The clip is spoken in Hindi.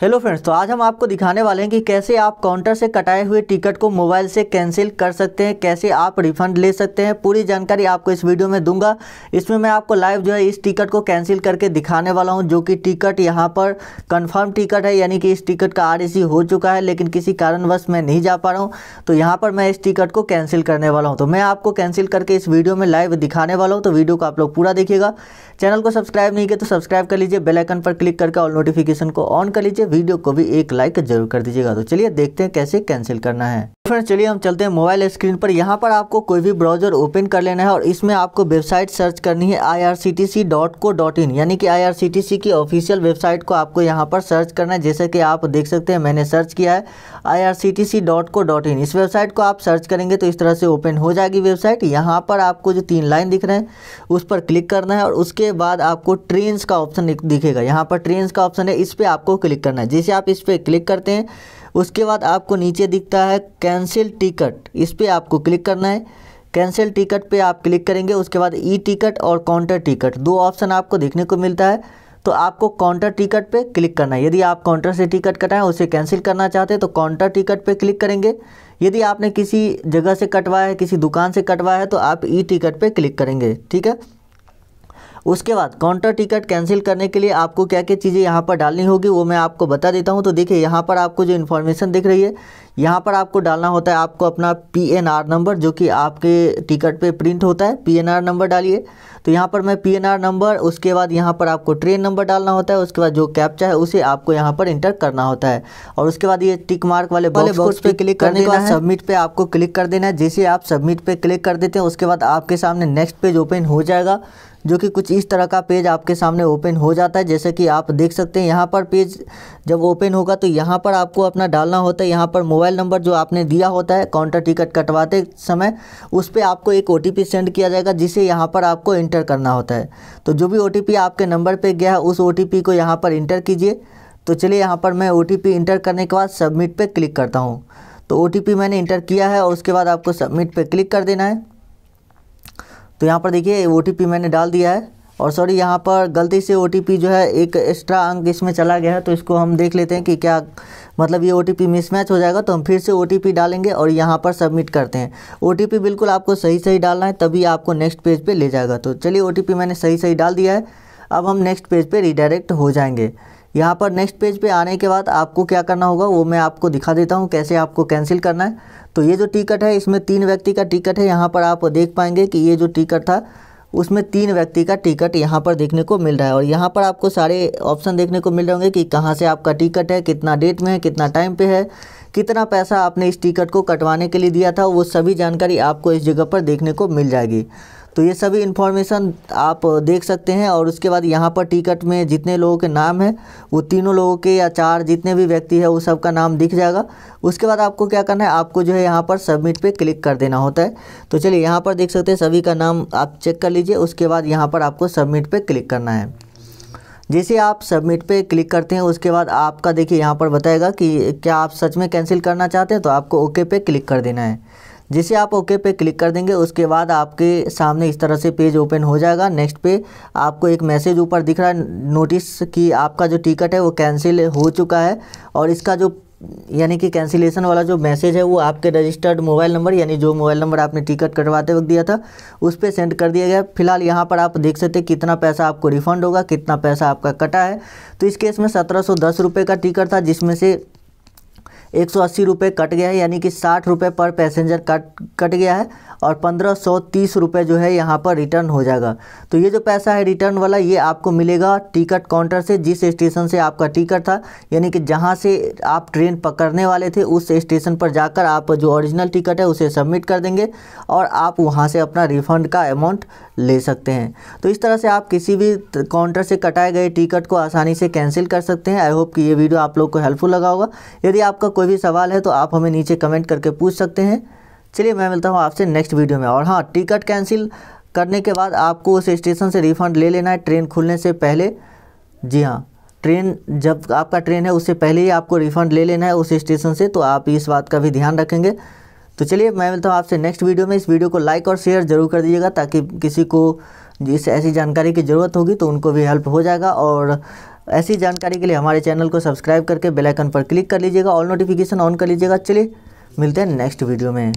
हेलो फ्रेंड्स तो आज हम आपको दिखाने वाले हैं कि कैसे आप काउंटर से कटाए हुए टिकट को मोबाइल से कैंसिल कर सकते हैं कैसे आप रिफंड ले सकते हैं पूरी जानकारी आपको इस वीडियो में दूंगा इसमें मैं आपको लाइव जो है इस टिकट को कैंसिल करके दिखाने वाला हूं जो कि टिकट यहां पर कंफर्म टिकट है यानी कि इस टिकट का आर e हो चुका है लेकिन किसी कारणवश मैं नहीं जा पा रहा हूँ तो यहाँ पर मैं इस टिकट को कैंसिल करने वाला हूँ तो मैं आपको कैंसिल करके इस वीडियो में लाइव दिखाने वाला हूँ तो वीडियो को आप लोग पूरा देखिएगा चैनल को सब्सक्राइब नहीं किया तो सब्सक्राइब कर लीजिए बेलाइकन पर क्लिक करके ऑल नोटिफिकेशन को ऑन कर लीजिए वीडियो को भी एक लाइक जरूर कर दीजिएगा तो चलिए देखते हैं कैसे कैंसिल करना है फ्रेंड चलिए हम चलते हैं मोबाइल स्क्रीन पर यहाँ पर आपको कोई भी ब्राउजर ओपन कर लेना है और इसमें आपको वेबसाइट सर्च करनी है इन यानी कि सी की ऑफिशियल वेबसाइट को आपको यहाँ पर सर्च करना है जैसे कि आप देख सकते हैं मैंने सर्च किया है इन इस वेबसाइट को आप सर्च करेंगे तो इस तरह से ओपन हो जाएगी वेबसाइट यहाँ पर आपको जो तीन लाइन दिख रहे हैं उस पर क्लिक करना है और उसके बाद आपको ट्रेन्स का ऑप्शन दिखेगा यहाँ पर ट्रेन्स का ऑप्शन है इस पर आपको क्लिक करना है जैसे आप इस पर क्लिक करते हैं उसके बाद आपको नीचे दिखता है कैंसिल टिकट इस पर आपको क्लिक करना है कैंसिल टिकट पे आप क्लिक करेंगे उसके बाद ई e टिकट और काउंटर टिकट दो ऑप्शन आपको देखने को मिलता है तो आपको काउंटर टिकट पे क्लिक करना है यदि आप काउंटर से टिकट कटाएं उसे कैंसिल करना चाहते हैं तो काउंटर टिकट पे क्लिक करेंगे यदि आपने किसी जगह से कटवाया है किसी दुकान से कटवाया है तो आप ई e टिकट पे क्लिक करेंगे ठीक है उसके बाद काउंटर टिकट कैंसिल करने के लिए आपको क्या क्या चीज़ें यहाँ पर डालनी होगी वो मैं आपको बता देता हूँ तो देखिए यहाँ पर आपको जो इन्फॉर्मेशन दिख रही है यहाँ पर आपको डालना होता है आपको अपना पी एन आर नंबर जो कि आपके टिकट पे प्रिंट होता है पी एन आर नंबर डालिए तो यहाँ पर मैं पी एन आर नंबर उसके बाद यहाँ पर आपको ट्रेन नंबर डालना होता है उसके बाद जो कैप्चा है उसे आपको यहाँ पर इंटर करना होता है और उसके बाद ये टिक मार्क वाले बॉक्स, बॉक्स पे क्लिक करने के बाद सबमिट पे आपको क्लिक कर देना है जैसे आप सबमिट पे क्लिक कर देते हैं उसके बाद आपके सामने नेक्स्ट पेज ओपन हो जाएगा जो कि कुछ इस तरह का पेज आपके सामने ओपन हो जाता है जैसे कि आप देख सकते हैं यहाँ पर पेज जब ओपन होगा तो यहाँ पर आपको अपना डालना होता है यहाँ पर मोबाइल मोबाइल नंबर जो आपने दिया होता है काउंटर टिकट कटवाते समय उस पर आपको एक ओ सेंड किया जाएगा जिसे यहाँ पर आपको इंटर करना होता है तो जो भी ओ आपके नंबर पर गया है उस ओ को यहाँ पर इंटर कीजिए तो चलिए यहाँ पर मैं ओ इंटर करने के बाद सबमिट पर क्लिक करता हूँ तो ओ मैंने इंटर किया है और उसके बाद आपको सबमिट पर क्लिक कर देना है तो यहाँ पर देखिए ओ मैंने डाल दिया है और सॉरी यहाँ पर गलती से ओ जो है एक एक्स्ट्रा अंक इसमें चला गया है तो इसको हम देख लेते हैं कि क्या मतलब ये ओ मिसमैच हो जाएगा तो हम फिर से ओ डालेंगे और यहाँ पर सबमिट करते हैं ओ बिल्कुल आपको सही सही डालना है तभी आपको नेक्स्ट पेज पे ले जाएगा तो चलिए ओ मैंने सही सही डाल दिया है अब हम नेक्स्ट पेज पे रिडायरेक्ट हो जाएंगे यहाँ पर नेक्स्ट पेज पे आने के बाद आपको क्या करना होगा वो मैं आपको दिखा देता हूँ कैसे आपको कैंसिल करना है तो ये जो टिकट है इसमें तीन व्यक्ति का टिकट है यहाँ पर आप देख पाएंगे कि ये जो टिकट था उसमें तीन व्यक्ति का टिकट यहाँ पर देखने को मिल रहा है और यहाँ पर आपको सारे ऑप्शन देखने को मिल रहे होंगे कि कहाँ से आपका टिकट है कितना डेट में है कितना टाइम पे है कितना पैसा आपने इस टिकट को कटवाने के लिए दिया था वो सभी जानकारी आपको इस जगह पर देखने को मिल जाएगी तो ये सभी इन्फॉर्मेशन आप देख सकते हैं और उसके बाद यहाँ पर टिकट में जितने लोगों के नाम है वो तीनों लोगों के या चार जितने भी व्यक्ति है वो सब का नाम दिख जाएगा उसके बाद आपको क्या करना है आपको जो है यहाँ पर सबमिट पे क्लिक कर देना होता है तो चलिए यहाँ पर देख सकते हैं सभी का नाम आप चेक कर लीजिए उसके बाद यहाँ पर आपको सबमिट पर क्लिक करना है जैसे आप सबमिट पे क्लिक करते हैं उसके बाद आपका देखिए यहाँ पर बताएगा कि क्या आप सच में कैंसिल करना चाहते हैं तो आपको ओके पे क्लिक कर देना है जिसे आप ओके पे क्लिक कर देंगे उसके बाद आपके सामने इस तरह से पेज ओपन हो जाएगा नेक्स्ट पे आपको एक मैसेज ऊपर दिख रहा है नोटिस कि आपका जो टिकट है वो कैंसिल हो चुका है और इसका जो यानी कि कैंसिलेशन वाला जो मैसेज है वो आपके रजिस्टर्ड मोबाइल नंबर यानी जो मोबाइल नंबर आपने टिकट कटवाते वक्त दिया था उस पर सेंड कर दिया गया फिलहाल यहाँ पर आप देख सकते कितना पैसा आपको रिफंड होगा कितना पैसा आपका कटा है तो इस केस में सत्रह सौ का टिकट था जिसमें से एक सौ अस्सी रुपये कट गया है यानी कि साठ रुपये पर पैसेंजर कट कट गया है और पंद्रह सौ तीस रुपये जो है यहाँ पर रिटर्न हो जाएगा तो ये जो पैसा है रिटर्न वाला ये आपको मिलेगा टिकट काउंटर से जिस स्टेशन से आपका टिकट था यानी कि जहाँ से आप ट्रेन पकड़ने वाले थे उस स्टेशन पर जाकर आप जो ओरिजिनल टिकट है उसे सबमिट कर देंगे और आप वहाँ से अपना रिफंड का अमाउंट ले सकते हैं तो इस तरह से आप किसी भी काउंटर से कटाए गए टिकट को आसानी से कैंसिल कर सकते हैं आई होप कि ये वीडियो आप लोग को हेल्पफुल लगा होगा यदि आपका कोई भी सवाल है तो आप हमें नीचे कमेंट करके पूछ सकते हैं चलिए मैं मिलता हूँ आपसे नेक्स्ट वीडियो में और हाँ टिकट कैंसिल करने के बाद आपको उस स्टेशन से रिफ़ंड ले लेना है ट्रेन खुलने से पहले जी हाँ ट्रेन जब आपका ट्रेन है उससे पहले ही आपको रिफ़ंड ले लेना है उस स्टेशन से तो आप इस बात का भी ध्यान रखेंगे तो चलिए मैं मिलता हूँ आपसे नेक्स्ट वीडियो में इस वीडियो को लाइक और शेयर जरूर कर दीजिएगा ताकि किसी को जिस ऐसी जानकारी की ज़रूरत होगी तो उनको भी हेल्प हो जाएगा और ऐसी जानकारी के लिए हमारे चैनल को सब्सक्राइब करके बेलाइकन पर क्लिक कर लीजिएगा ऑल नोटिफिकेशन ऑन कर लीजिएगा चलिए मिलते हैं नेक्स्ट वीडियो में